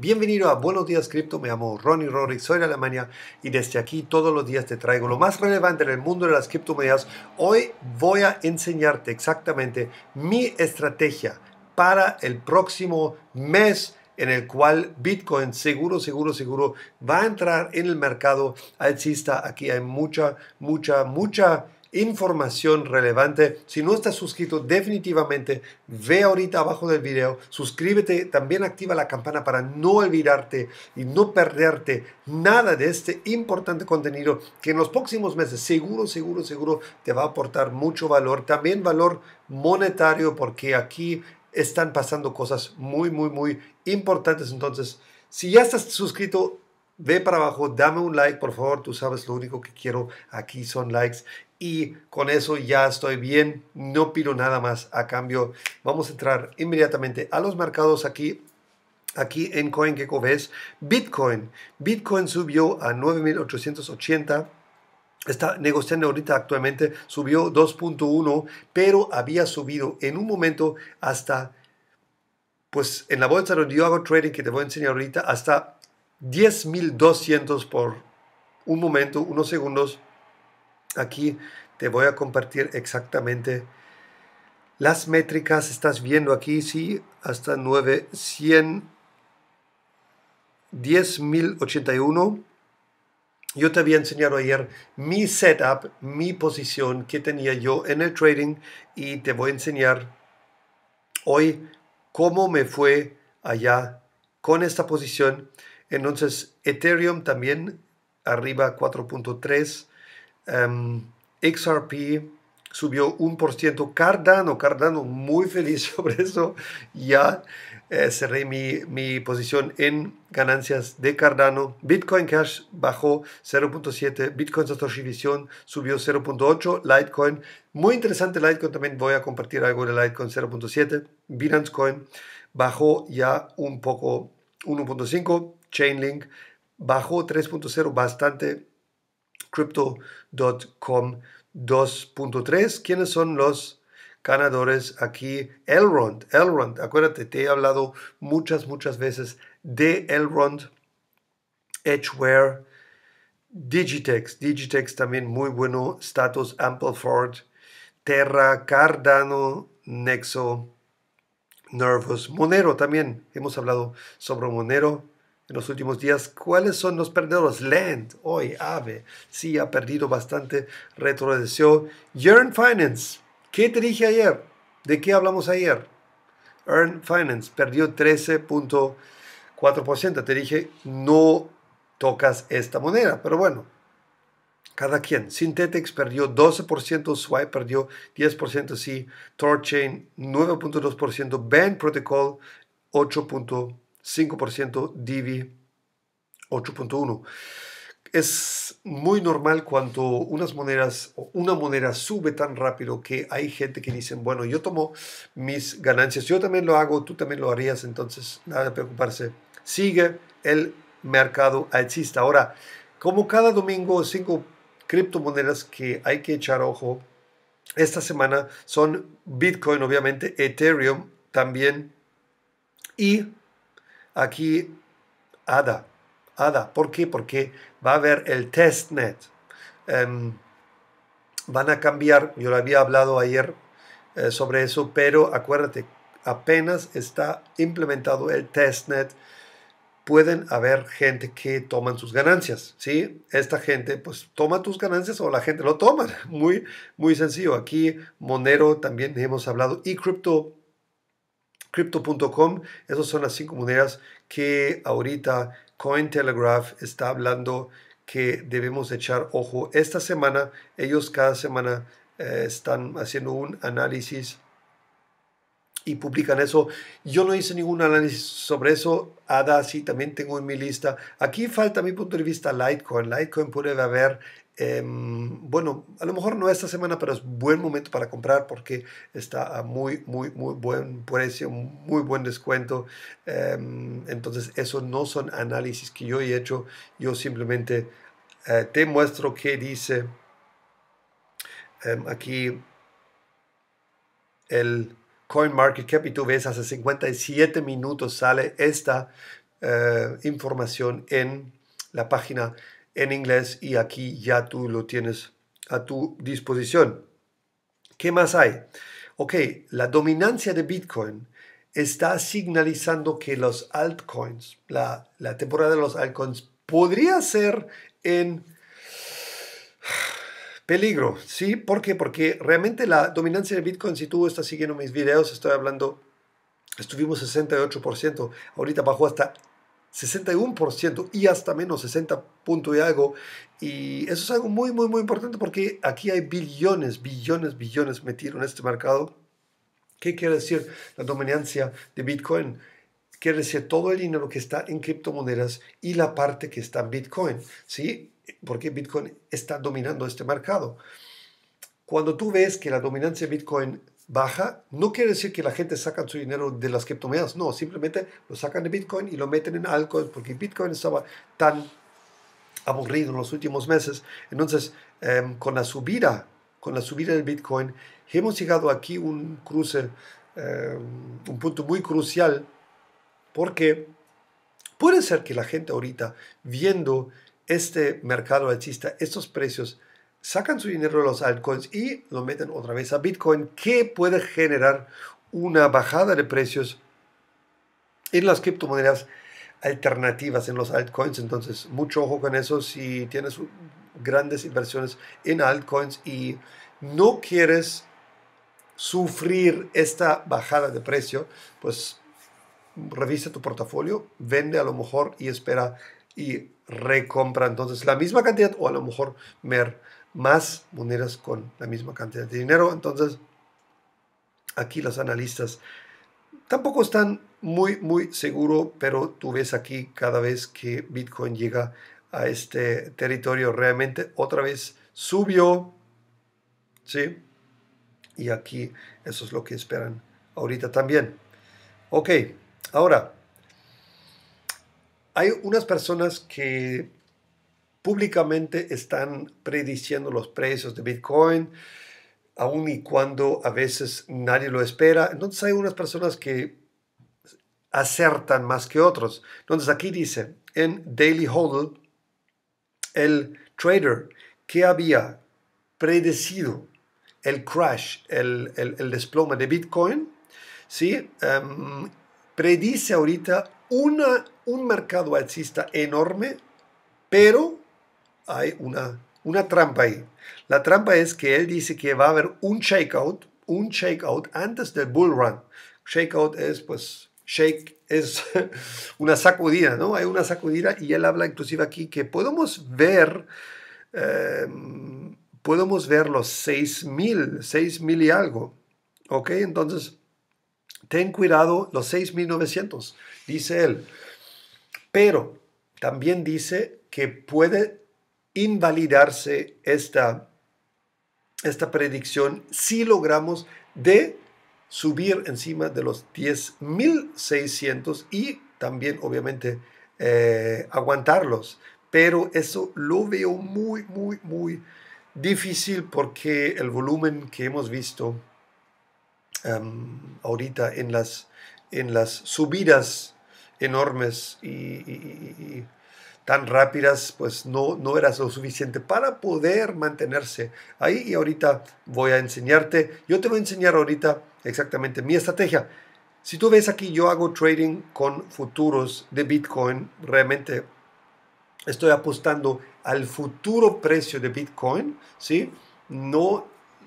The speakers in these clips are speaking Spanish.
Bienvenido a Buenos Días Cripto, me llamo Ronnie Rory, soy de Alemania y desde aquí todos los días te traigo lo más relevante en el mundo de las criptomonedas. Hoy voy a enseñarte exactamente mi estrategia para el próximo mes en el cual Bitcoin seguro, seguro, seguro va a entrar en el mercado alcista. Aquí hay mucha, mucha, mucha información relevante. Si no estás suscrito, definitivamente ve ahorita abajo del video, suscríbete, también activa la campana para no olvidarte y no perderte nada de este importante contenido que en los próximos meses seguro, seguro, seguro te va a aportar mucho valor, también valor monetario porque aquí están pasando cosas muy, muy, muy importantes. Entonces, si ya estás suscrito, ve para abajo, dame un like, por favor. Tú sabes, lo único que quiero aquí son likes y con eso ya estoy bien, no pido nada más a cambio. Vamos a entrar inmediatamente a los mercados aquí. Aquí en CoinGecko ves Bitcoin. Bitcoin subió a 9,880. Está negociando ahorita actualmente, subió 2.1, pero había subido en un momento hasta, pues en la bolsa donde yo hago trading, que te voy a enseñar ahorita, hasta 10.200 por un momento, unos segundos Aquí te voy a compartir exactamente las métricas. Estás viendo aquí, sí, hasta 910.081 Yo te había enseñado ayer mi setup, mi posición que tenía yo en el trading y te voy a enseñar hoy cómo me fue allá con esta posición. Entonces, Ethereum también arriba 4.3, Em, XRP subió ciento Cardano, Cardano muy feliz sobre eso. Ya eh, cerré mi, mi, posición en ganancias de Cardano. Bitcoin Cash bajó 0.7. Bitcoin Satoshi Vision subió 0.8. Litecoin, muy interesante Litecoin. También voy a compartir algo de Litecoin 0.7. Binance Coin bajó ya un poco 1.5. Chainlink bajó 3.0 bastante Crypto.com 2.3. ¿Quiénes son los ganadores aquí? Elrond. Elrond, acuérdate, te he hablado muchas, muchas veces de Elrond, Edgeware, Digitex. Digitex también muy bueno. Status Ampleford, Terra, Cardano, Nexo, Nervous, Monero también. Hemos hablado sobre Monero en los últimos días cuáles son los perdedores. Land, hoy, AVE, sí ha perdido bastante, retroceso. Yearn Finance, ¿qué te dije ayer? ¿De qué hablamos ayer? Earn Finance perdió 13.4%. Te dije, no tocas esta moneda, pero bueno, cada quien. Synthetix perdió 12%, Swipe perdió 10%, sí, Torchain 9.2%, Band Protocol 8.2%. 5% DIVI 8.1. Es muy normal cuando unas monedas, una moneda sube tan rápido que hay gente que dicen, bueno, yo tomo mis ganancias, yo también lo hago, tú también lo harías, entonces nada de preocuparse. Sigue el mercado alcista. Ahora, como cada domingo, cinco criptomonedas que hay que echar ojo esta semana son Bitcoin, obviamente, Ethereum también y aquí ADA. ADA. ¿Por qué? Porque va a haber el testnet. Em, van a cambiar, yo lo había hablado ayer eh, sobre eso, pero acuérdate, apenas está implementado el testnet, pueden haber gente que toman sus ganancias, ¿sí? Esta gente pues toma tus ganancias o la gente lo toma, muy, muy sencillo. Aquí Monero también hemos hablado y Crypto Crypto.com. Esas son las cinco monedas que ahorita Cointelegraph está hablando que debemos echar ojo. Esta semana, ellos cada semana eh, están haciendo un análisis y publican eso. Yo no hice ningún análisis sobre eso. ADA sí también tengo en mi lista. Aquí falta mi punto de vista Litecoin. Litecoin puede haber Em, bueno, a lo mejor no esta semana, pero es buen momento para comprar porque está a muy, muy, muy buen precio, muy buen descuento. Em, entonces, eso no son análisis que yo he hecho. Yo simplemente eh, te muestro que dice em, aquí el Coin Market Cap y tú ves hace 57 minutos sale esta eh, información en la página en inglés y aquí ya tú lo tienes a tu disposición. ¿Qué más hay? Ok, la dominancia de Bitcoin está señalizando que los altcoins, la, la temporada de los altcoins podría ser en peligro, ¿sí? ¿Por qué? Porque realmente la dominancia de Bitcoin, si tú estás siguiendo mis videos, estoy hablando, estuvimos 68%, ahorita bajó hasta 61% y hasta menos 60 punto y algo. Y eso es algo muy, muy, muy importante porque aquí hay billones, billones, billones metidos en este mercado. ¿Qué quiere decir la dominancia de Bitcoin? Quiere decir todo el dinero que está en criptomonedas y la parte que está en Bitcoin, ¿sí? Porque Bitcoin está dominando este mercado. Cuando tú ves que la dominancia de Bitcoin baja, no quiere decir que la gente saca su dinero de las criptomonedas, no, simplemente lo sacan de Bitcoin y lo meten en altcoins porque Bitcoin estaba tan aburrido en los últimos meses. Entonces, em, con la subida, con la subida del Bitcoin, hemos llegado aquí un cruce, em, un punto muy crucial porque puede ser que la gente ahorita viendo este mercado alcista, estos precios, sacan su dinero de los altcoins y lo meten otra vez a Bitcoin, que puede generar una bajada de precios en las criptomonedas alternativas en los altcoins. Entonces, mucho ojo con eso si tienes grandes inversiones en altcoins y no quieres sufrir esta bajada de precio, pues revisa tu portafolio, vende a lo mejor y espera y recompra entonces la misma cantidad o a lo mejor mer más monedas con la misma cantidad de dinero. Entonces, aquí los analistas tampoco están muy, muy seguros, pero tú ves aquí cada vez que Bitcoin llega a este territorio, realmente otra vez subió, ¿sí? Y aquí eso es lo que esperan ahorita también. Ok, ahora, hay unas personas que públicamente están prediciendo los precios de Bitcoin, aun y cuando a veces nadie lo espera. Entonces hay unas personas que acertan más que otros. Entonces aquí dice, en Daily Hodl, el trader que había predecido el crash, el, el, desploma de Bitcoin, ¿sí? Em, predice ahorita una, un mercado alcista enorme, pero hay una, una trampa ahí. La trampa es que él dice que va a haber un shakeout, un shakeout antes del bull run. Shakeout es pues shake es una sacudida, ¿no? Hay una sacudida y él habla inclusive aquí que podemos ver, eh, podemos ver los 6.000, 6.000 y algo, ¿ok? Entonces, ten cuidado los 6.900, dice él. Pero también dice que puede invalidarse esta, esta predicción si logramos de subir encima de los 10.600 y también obviamente eh, aguantarlos. Pero eso lo veo muy, muy, muy difícil porque el volumen que hemos visto em, ahorita en las, en las subidas enormes y tan rápidas, pues no, no era lo suficiente para poder mantenerse ahí. Y ahorita voy a enseñarte, yo te voy a enseñar ahorita exactamente mi estrategia. Si tú ves aquí, yo hago trading con futuros de Bitcoin. Realmente estoy apostando al futuro precio de Bitcoin, ¿sí? No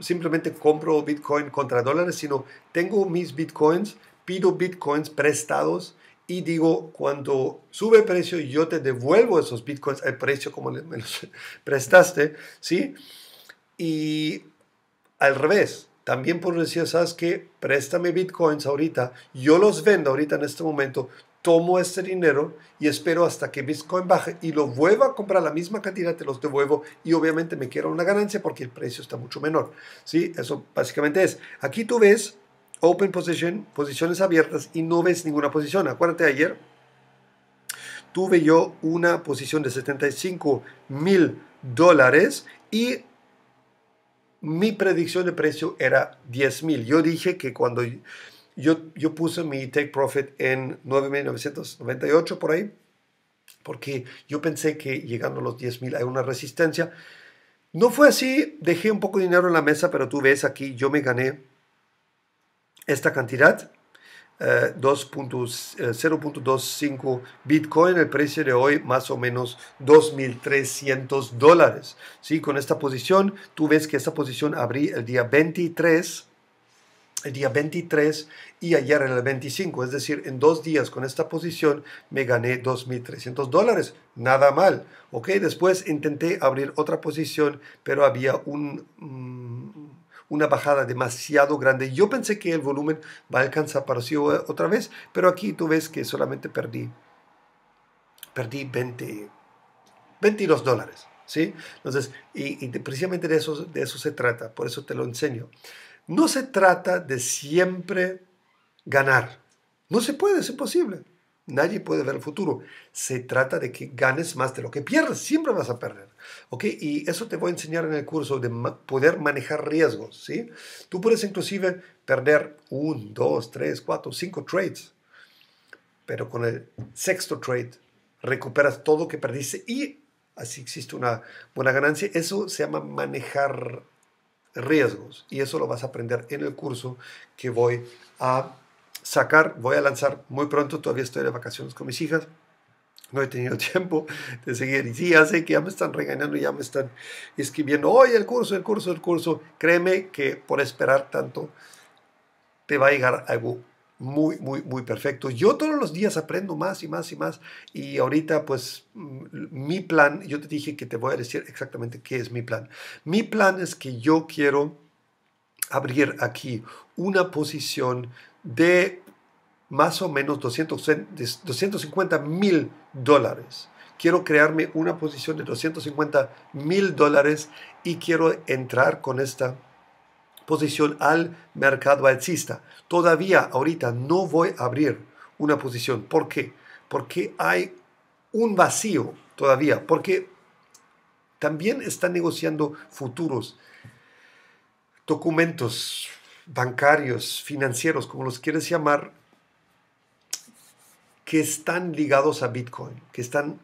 simplemente compro Bitcoin contra dólares, sino tengo mis Bitcoins, pido Bitcoins prestados y digo, cuando sube el precio, yo te devuelvo esos bitcoins al precio como me los prestaste, ¿sí? Y al revés, también por decir, ¿sabes que Préstame bitcoins ahorita, yo los vendo ahorita en este momento, tomo este dinero y espero hasta que bitcoin baje y lo vuelva a comprar la misma cantidad, te los devuelvo y obviamente me quiero una ganancia porque el precio está mucho menor, ¿sí? Eso básicamente es. Aquí tú ves open position, posiciones abiertas y no ves ninguna posición. Acuérdate ayer, tuve yo una posición de 75 mil dólares y mi predicción de precio era 10 mil. Yo dije que cuando yo, yo puse mi take profit en 9.998 por ahí, porque yo pensé que llegando a los 10 mil hay una resistencia. No fue así, dejé un poco de dinero en la mesa, pero tú ves aquí, yo me gané esta cantidad, eh, 0.25 eh, Bitcoin, el precio de hoy más o menos 2.300 dólares. ¿sí? Con esta posición, tú ves que esta posición abrí el día 23 el día 23 y ayer en el 25. Es decir, en dos días con esta posición me gané 2.300 dólares. Nada mal. okay Después intenté abrir otra posición, pero había un... Mm, una bajada demasiado grande. Yo pensé que el volumen va a alcanzar para sí eh, otra vez, pero aquí tú ves que solamente perdí, perdí 20, 22 dólares. ¿sí? Entonces, y, precisamente de eso, de eso se trata, por eso te lo enseño. No se trata de siempre ganar. No se puede, es imposible. Nadie puede ver el futuro. Se trata de que ganes más de lo que pierdes. Siempre vas a perder. ¿Ok? Y eso te voy a enseñar en el curso de poder manejar riesgos, ¿sí? Tú puedes inclusive perder un, dos, tres, cuatro, cinco trades, pero con el sexto trade recuperas todo lo que perdiste y así existe una buena ganancia. Eso se llama manejar riesgos y eso lo vas a aprender en el curso que voy a sacar, voy a lanzar muy pronto, todavía estoy de vacaciones con mis hijas, no he tenido tiempo de seguir. Y sí, ya sé que ya me están regañando, ya me están escribiendo, hoy el curso, el curso, el curso. Créeme que por esperar tanto te va a llegar algo muy, muy, muy perfecto. Yo todos los días aprendo más y más y más. Y ahorita, pues, mm, mi plan, yo te dije que te voy a decir exactamente qué es mi plan. Mi plan es que yo quiero abrir aquí una posición de más o menos 200, 250 mil dólares. Quiero crearme una posición de 250 mil dólares y quiero entrar con esta posición al mercado alcista. Todavía ahorita no voy a abrir una posición. ¿Por qué? Porque hay un vacío todavía. Porque también están negociando futuros, documentos bancarios, financieros, como los quieres llamar, que están ligados a Bitcoin, que están,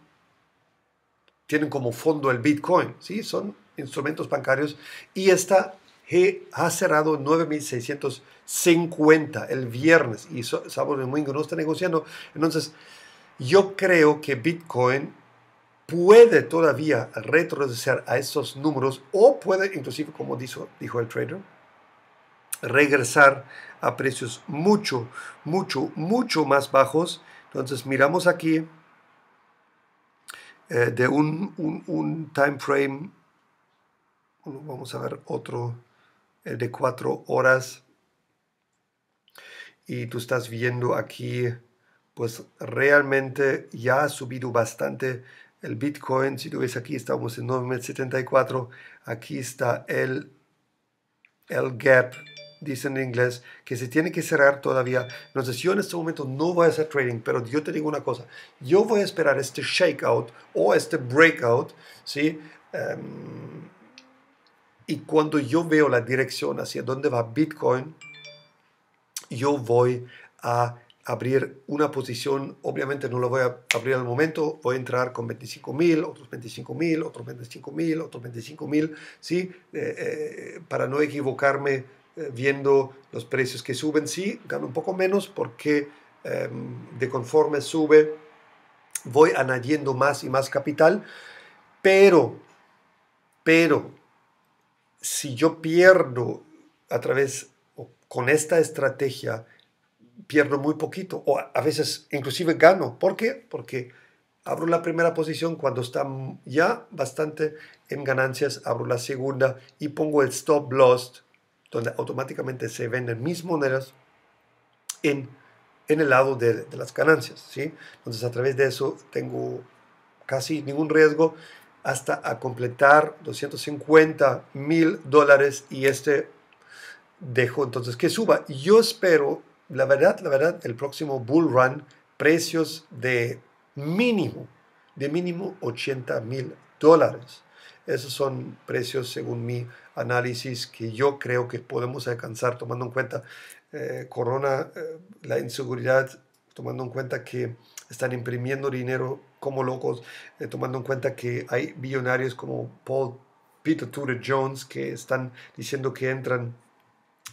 tienen como fondo el Bitcoin, ¿sí? son instrumentos bancarios y esta G ha cerrado 9.650 el viernes y sábado y domingo no está negociando. Entonces, yo creo que Bitcoin puede todavía retroceder a esos números o puede, inclusive, como dijo, dijo el trader, regresar a precios mucho, mucho, mucho más bajos entonces miramos aquí eh, de un, time frame, vamos a ver otro, eh, de cuatro horas, y tú estás viendo aquí, pues realmente ya ha subido bastante el Bitcoin, si tú ves aquí estamos en 9.74, aquí está el, el gap dice en inglés, que se tiene que cerrar todavía. No sé, yo en este momento no voy a hacer trading, pero yo te digo una cosa, yo voy a esperar este shakeout o este breakout, ¿sí? Em, y cuando yo veo la dirección hacia dónde va Bitcoin, yo voy a abrir una posición, obviamente no lo voy a abrir al momento, voy a entrar con 25.000, otros 25.000, otros 25.000, otros 25.000, ¿sí? Eh, eh, para no equivocarme eh, viendo los precios que suben. Sí, gano un poco menos porque em, de conforme sube voy añadiendo más y más capital, pero, pero, si yo pierdo a través, con esta estrategia, pierdo muy poquito, o a veces inclusive gano. ¿Por qué? Porque abro la primera posición cuando está ya bastante en ganancias, abro la segunda y pongo el stop loss donde automáticamente se venden mis monedas en, el lado de, las ganancias. ¿sí? Entonces a través de eso tengo casi ningún riesgo hasta a completar 250 mil dólares y este dejo entonces que suba. Yo espero, la verdad, la verdad, el próximo bull run, precios de mínimo, de mínimo 80 mil dólares. Esos son precios, según mi análisis, que yo creo que podemos alcanzar tomando en cuenta eh, Corona, eh, la inseguridad, tomando en cuenta que están imprimiendo dinero como locos, eh, tomando en cuenta que hay billonarios como Paul Peter Tudor Jones que están diciendo que entran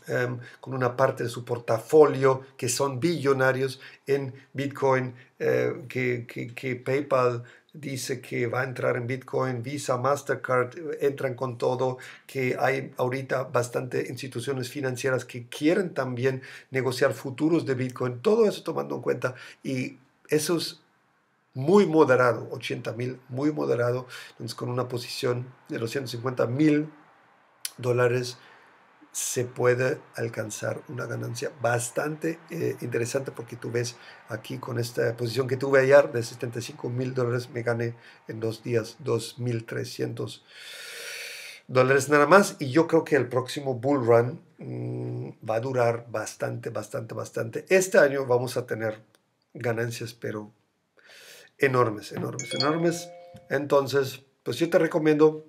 em, con una parte de su portafolio que son billonarios en Bitcoin, que, que, que, PayPal dice que va a entrar en Bitcoin, Visa, Mastercard entran con todo, que hay ahorita bastante instituciones financieras que quieren también negociar futuros de Bitcoin, todo eso tomando en cuenta y eso es muy moderado, 80 mil, muy moderado, entonces con una posición de los 150 mil dólares se puede alcanzar una ganancia bastante eh, interesante porque tú ves aquí con esta posición que tuve ayer de 75 mil dólares me gané en dos días 2.300 dólares nada más y yo creo que el próximo bull run mm, va a durar bastante, bastante, bastante. Este año vamos a tener ganancias pero enormes, enormes, enormes. Entonces, pues yo te recomiendo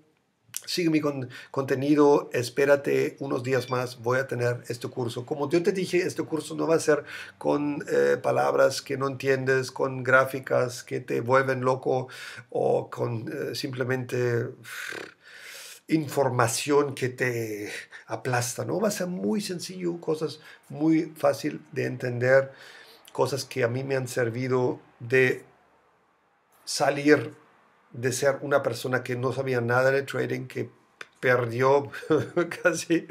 sigue mi con contenido, espérate unos días más, voy a tener este curso. Como yo te dije, este curso no va a ser con eh, palabras que no entiendes, con gráficas que te vuelven loco o con eh, simplemente información que te aplasta, ¿no? Va a ser muy sencillo, cosas muy fácil de entender, cosas que a mí me han servido de salir de ser una persona que no sabía nada de trading, que perdió casi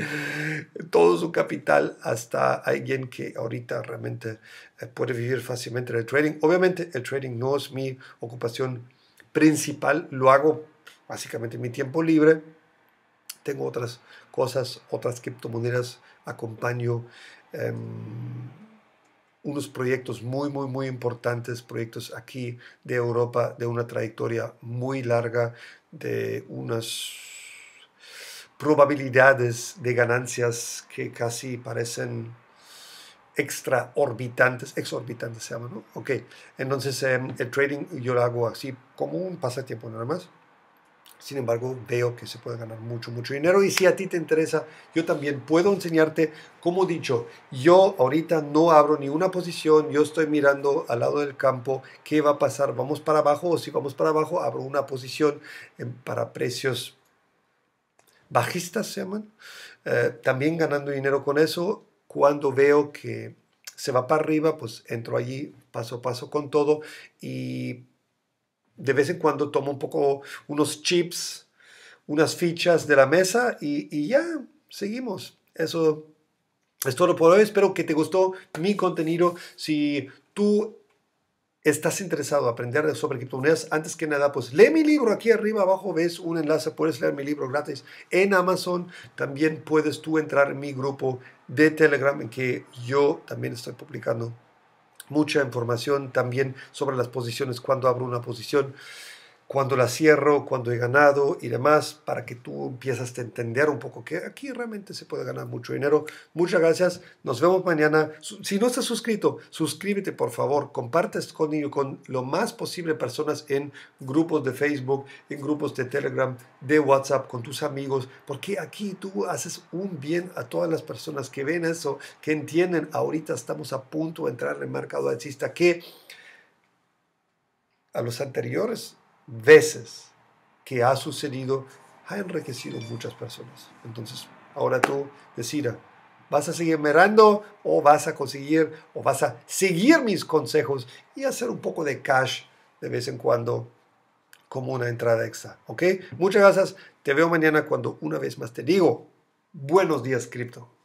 todo su capital hasta alguien que ahorita realmente eh, puede vivir fácilmente del trading. Obviamente el trading no es mi ocupación principal, lo hago básicamente en mi tiempo libre. Tengo otras cosas, otras criptomonedas, acompaño. Em, unos proyectos muy, muy, muy importantes, proyectos aquí de Europa de una trayectoria muy larga, de unas probabilidades de ganancias que casi parecen extraorbitantes, exorbitantes se llama, ¿no? Ok, entonces em, el trading yo lo hago así como un pasatiempo nada más. Sin embargo, veo que se puede ganar mucho, mucho dinero. Y si a ti te interesa, yo también puedo enseñarte. Como dicho, yo ahorita no abro ni una posición. Yo estoy mirando al lado del campo qué va a pasar. ¿Vamos para abajo? O si vamos para abajo, abro una posición em, para precios bajistas, se llaman. Eh, también ganando dinero con eso. Cuando veo que se va para arriba, pues entro allí paso a paso con todo y de vez en cuando tomo un poco unos chips, unas fichas de la mesa y, ya, seguimos. Eso es todo por hoy. Espero que te gustó mi contenido. Si tú estás interesado en aprender sobre criptomonedas, antes que nada, pues lee mi libro. Aquí arriba abajo ves un enlace. Puedes leer mi libro gratis en Amazon. También puedes tú entrar en mi grupo de Telegram en que yo también estoy publicando mucha información también sobre las posiciones, cuando abro una posición cuando la cierro, cuando he ganado y demás, para que tú empiezas a entender un poco que aquí realmente se puede ganar mucho dinero. Muchas gracias, nos vemos mañana. Si no estás suscrito, suscríbete por favor, compartes este con, con lo más posible personas en grupos de Facebook, en grupos de Telegram, de WhatsApp, con tus amigos, porque aquí tú haces un bien a todas las personas que ven eso, que entienden, ahorita estamos a punto de entrar en el mercado alcista, que a los anteriores veces que ha sucedido ha enriquecido muchas personas. Entonces, ahora tú decida, ¿vas a seguir mirando o vas a conseguir o vas a seguir mis consejos y hacer un poco de cash de vez en cuando como una entrada extra? ¿Ok? Muchas gracias. Te veo mañana cuando una vez más te digo, buenos días cripto.